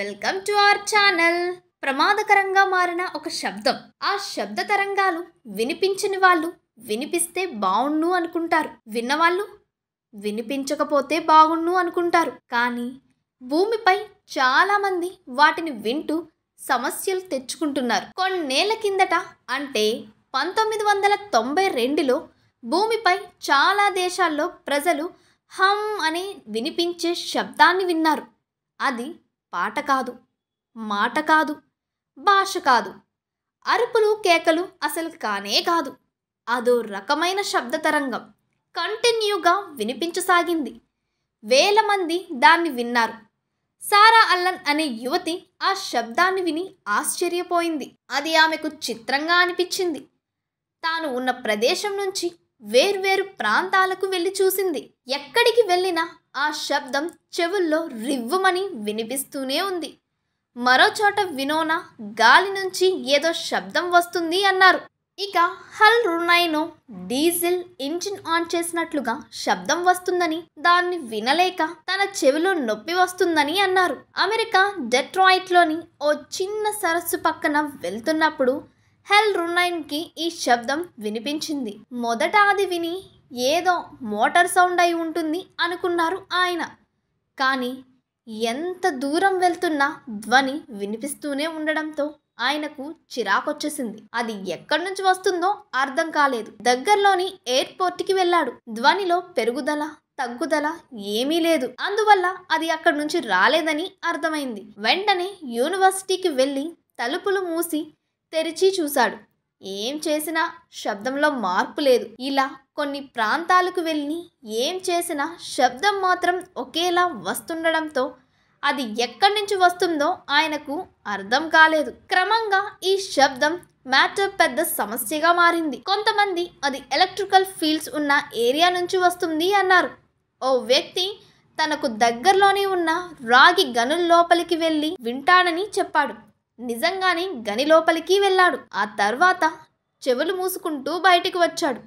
welcome to our channel ప్రమాదకరంగా మారిన ఒక శబ్దం ఆ శబ్ద తరంగాలు వినిపించని వాళ్ళు వినిపిస్తే బాగుండు అనుకుంటారు విన్నవాళ్ళు వినిపించకపోతే బాగుండు అనుకుంటారు కానీ భూమిపై చాలామంది వాటిని వింటూ సమస్యలు తెచ్చుకుంటున్నారు కొన్నేళ్ల కిందట అంటే పంతొమ్మిది వందల తొంభై రెండులో భూమిపై చాలా దేశాల్లో ప్రజలు హమ్ అనే వినిపించే శబ్దాన్ని విన్నారు అది పాట కాదు మాట కాదు భాష కాదు అరుపులు కేకలు అసలు కానే కాదు అదో రకమైన శబ్ద తరంగం కంటిన్యూగా వినిపించసాగింది వేల మంది దాన్ని విన్నారు సారా అల్లన్ అనే యువతి ఆ శబ్దాన్ని విని ఆశ్చర్యపోయింది అది ఆమెకు చిత్రంగా అనిపించింది తాను ఉన్న ప్రదేశం నుంచి వేర్వేరు ప్రాంతాలకు వెళ్ళి చూసింది ఎక్కడికి వెళ్ళినా ఆ శబ్దం చెవుల్లో రివ్వమని వినిపిస్తూనే ఉంది మరోచోట వినోన గాలి నుంచి ఏదో శబ్దం వస్తుంది అన్నారు ఇక హల్ రుణైనో డీజిల్ ఇంజిన్ ఆన్ చేసినట్లుగా శబ్దం వస్తుందని దాన్ని వినలేక తన చెవిలో నొప్పి వస్తుందని అన్నారు అమెరికా డెట్రాయిట్లోని ఓ చిన్న సరస్సు పక్కన వెళ్తున్నప్పుడు హెల్ రుణైన్కి ఈ శబ్దం వినిపించింది మొదట అది విని ఏదో మోటార్ సౌండ్ అయి ఉంటుంది అనుకున్నారు ఆయన కానీ ఎంత దూరం వెళ్తున్నా ధ్వని వినిపిస్తూనే ఉండడంతో ఆయనకు చిరాకొచ్చేసింది అది ఎక్కడి నుంచి వస్తుందో అర్థం కాలేదు దగ్గరలోని ఎయిర్పోర్ట్కి వెళ్ళాడు ధ్వనిలో పెరుగుదల తగ్గుదల ఏమీ లేదు అందువల్ల అది అక్కడి నుంచి రాలేదని అర్థమైంది వెంటనే యూనివర్సిటీకి వెళ్ళి తలుపులు మూసి తెరిచి చూశాడు ఏం చేసినా శబ్దంలో మార్పు లేదు ఇలా కొన్ని ప్రాంతాలకు వెళ్ళి ఏం చేసినా శబ్దం మాత్రం ఒకేలా వస్తుండడంతో అది ఎక్కడి నుంచి వస్తుందో ఆయనకు అర్థం కాలేదు క్రమంగా ఈ శబ్దం మ్యాటర్ పెద్ద సమస్యగా మారింది కొంతమంది అది ఎలక్ట్రికల్ ఫీల్డ్స్ ఉన్న ఏరియా నుంచి వస్తుంది అన్నారు ఓ వ్యక్తి తనకు దగ్గరలోనే ఉన్న రాగి గనుల లోపలికి వెళ్ళి వింటానని చెప్పాడు నిజంగానే గని లోపలికి వెళ్ళాడు ఆ తర్వాత చెవులు మూసుకుంటూ బయటికి వచ్చాడు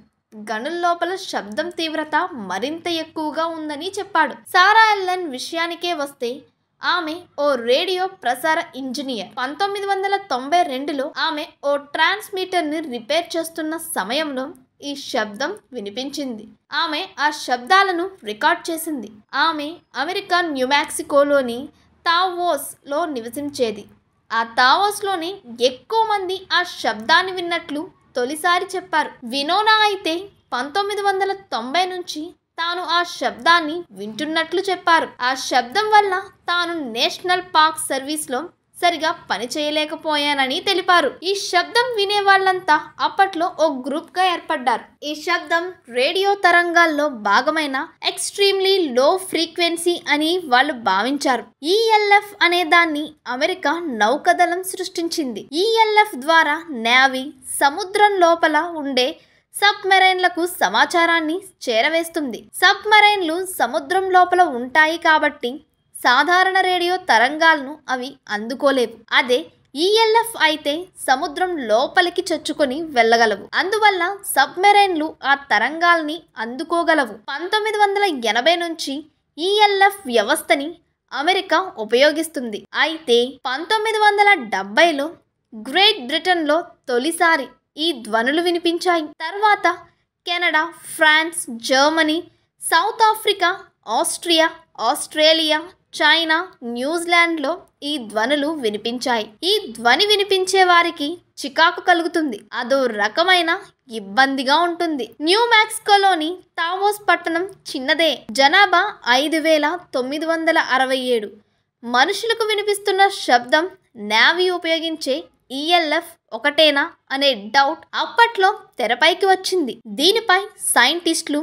గనుల లోపల శబ్దం తీవ్రత మరింత ఎక్కువగా ఉందని చెప్పాడు సారా ఎల్లన్ విషయానికే వస్తే ఆమె ఓ రేడియో ప్రసార ఇంజనీర్ పంతొమ్మిది వందల తొంభై రెండులో ఆమె ఓ ని రిపేర్ చేస్తున్న సమయంలో ఈ శబ్దం వినిపించింది ఆమె ఆ శబ్దాలను రికార్డ్ చేసింది ఆమె అమెరికా న్యూమాక్సికోలోని లో నివసించేది ఆ తావోస్లోనే ఎక్కువ మంది ఆ శబ్దాన్ని విన్నట్లు తొలిసారి చెప్పారు వినోనా అయితే పంతొమ్మిది వందల తొంభై నుంచి తాను ఆ శబ్దాన్ని వింటున్నట్లు చెప్పారు ఆ శబ్దం వల్ల తాను నేషనల్ పార్క్ సర్వీస్లో సరిగా పని చేయలేకపోయానని తెలిపారు ఈ శబ్దం వినే వాళ్ళంతా అప్పట్లో ఓ గ్రూప్ గా ఏర్పడ్డారు ఈ శబ్దం రేడియో తరంగాల్లో భాగమైన ఎక్స్ట్రీమ్లీ లో ఫ్రీక్వెన్సీ అని వాళ్ళు భావించారు ఈఎల్ఎఫ్ e అనే దాన్ని అమెరికా నౌకదళం సృష్టించింది ఈఎల్ఎఫ్ e ద్వారా నావీ సముద్రం లోపల ఉండే సబ్మెరైన్లకు సమాచారాన్ని చేరవేస్తుంది సబ్మెరైన్లు సముద్రం లోపల ఉంటాయి కాబట్టి సాధారణ రేడియో తరంగాలను అవి అందుకోలేవు అదే ఈఎల్ఎఫ్ e అయితే సముద్రం లోపలికి చొచ్చుకొని వెళ్ళగలవు అందువల్ల సబ్మెరైన్లు ఆ తరంగాల్ని అందుకోగలవు పంతొమ్మిది వందల ఎనభై నుంచి ఈఎల్ఎఫ్ e వ్యవస్థని అమెరికా ఉపయోగిస్తుంది అయితే పంతొమ్మిది వందల డెబ్బైలో గ్రేట్ బ్రిటన్లో తొలిసారి ఈ ధ్వనులు వినిపించాయి తర్వాత Canada France Germany South Africa Austria Australia China న్యూజిలాండ్లో ఈ ధ్వనులు వినిపించాయి ఈ ధ్వని వినిపించే వారికి చికాకు కలుగుతుంది అదో రకమైన ఇబ్బందిగా ఉంటుంది న్యూ మ్యాక్సికోలోని తావోస్ పట్టణం చిన్నదే జనాభా ఐదు వేల తొమ్మిది వందల అరవై ఏడు మనుషులకు వినిపిస్తున్న శబ్దం నావీ ఉపయోగించే ఈఎల్ఎఫ్ ఒకటేనా అనే డౌట్ అప్పట్లో తెరపైకి వచ్చింది దీనిపై సైంటిస్టులు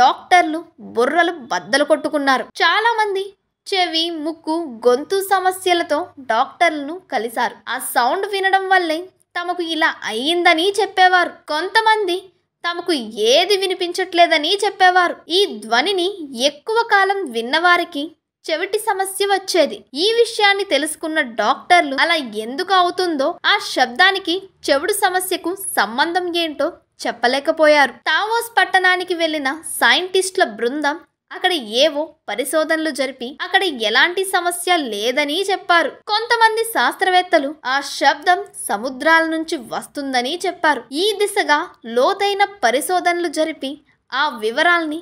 డాక్టర్లు బుర్రలు బద్దలు కొట్టుకున్నారు చాలా మంది చెవి ముక్కు గొంతు సమస్యలతో డాక్టర్లను కలిశారు ఆ సౌండ్ వినడం వల్లే తమకు ఇలా అయ్యిందని చెప్పేవారు కొంతమంది తమకు ఏది వినిపించట్లేదని చెప్పేవారు ఈ ధ్వనిని ఎక్కువ కాలం విన్నవారికి చెవిటి సమస్య వచ్చేది ఈ విషయాన్ని తెలుసుకున్న డాక్టర్లు అలా ఎందుకు అవుతుందో ఆ శబ్దానికి చెవుడు సమస్యకు సంబంధం ఏంటో చెప్పలేకపోయారు తావోస్ పట్టణానికి వెళ్ళిన సైంటిస్టుల బృందం అక్కడ ఏవో పరిశోధనలు జరిపి అక్కడ ఎలాంటి సమస్య లేదని చెప్పారు కొంతమంది శాస్త్రవేత్తలు ఆ శబ్దం సముద్రాల నుంచి వస్తుందని చెప్పారు ఈ దిశగా లోతైన పరిశోధనలు జరిపి ఆ వివరాల్ని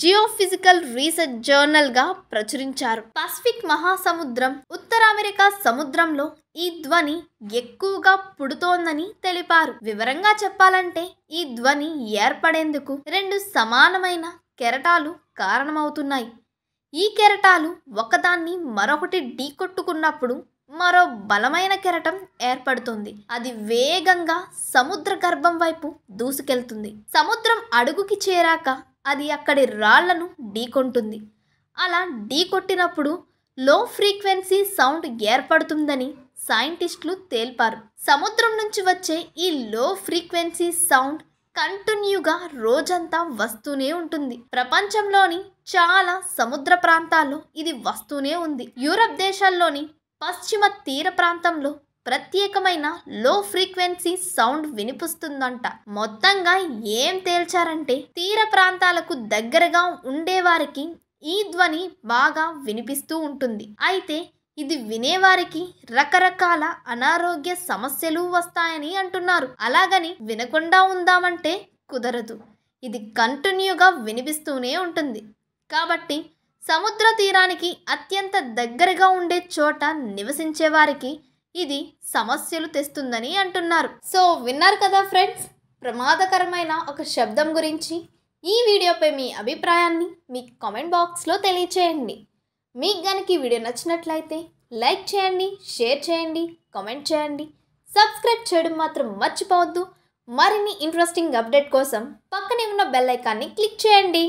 జియోఫిజికల్ రీసెర్చ్ జర్నల్గా ప్రచురించారు పసిఫిక్ మహాసముద్రం ఉత్తర అమెరికా సముద్రంలో ఈ ధ్వని ఎక్కువగా పుడుతోందని తెలిపారు వివరంగా చెప్పాలంటే ఈ ధ్వని ఏర్పడేందుకు రెండు సమానమైన కెరటాలు కారణమవుతున్నాయి ఈ కెరటాలు ఒకదాన్ని మరొకటి ఢీకొట్టుకున్నప్పుడు మరో బలమైన కెరటం ఏర్పడుతుంది అది వేగంగా సముద్ర గర్భం వైపు దూసుకెళ్తుంది సముద్రం అడుగుకి చేరాక అది అక్కడి రాళ్లను ఢీకొంటుంది అలా ఢీకొట్టినప్పుడు లో ఫ్రీక్వెన్సీ సౌండ్ ఏర్పడుతుందని సైంటిస్టులు తేల్పారు సముద్రం నుంచి వచ్చే ఈ లో ఫ్రీక్వెన్సీ సౌండ్ కంటిన్యూగా రోజంతా వస్తూనే ఉంటుంది ప్రపంచంలోని చాలా సముద్ర ప్రాంతాల్లో ఇది వస్తూనే ఉంది యూరప్ దేశాల్లోని పశ్చిమ తీర ప్రాంతంలో ప్రత్యేకమైన లో ఫ్రీక్వెన్సీ సౌండ్ వినిపిస్తుందంట మొత్తంగా ఏం తేల్చారంటే తీర ప్రాంతాలకు దగ్గరగా ఉండేవారికి ఈ ధ్వని బాగా వినిపిస్తూ ఉంటుంది అయితే ఇది వినేవారికి రకరకాల అనారోగ్య సమస్యలు వస్తాయని అంటున్నారు అలాగని వినకుండా ఉందామంటే కుదరదు ఇది కంటిన్యూగా వినిపిస్తూనే ఉంటుంది కాబట్టి సముద్ర తీరానికి అత్యంత దగ్గరగా ఉండే చోట నివసించే వారికి ఇది సమస్యలు తెస్తుందని అంటున్నారు సో విన్నారు కదా ఫ్రెండ్స్ ప్రమాదకరమైన ఒక శబ్దం గురించి ఈ వీడియోపై మీ అభిప్రాయాన్ని మీ కామెంట్ బాక్స్లో తెలియచేయండి మీకు కనుక ఈ వీడియో నచ్చినట్లయితే లైక్ చేయండి షేర్ చేయండి కామెంట్ చేయండి సబ్స్క్రైబ్ చేయడం మాత్రం మర్చిపోవద్దు మరిన్ని ఇంట్రెస్టింగ్ అప్డేట్ కోసం పక్కనే ఉన్న బెల్ ఐకాన్ని క్లిక్ చేయండి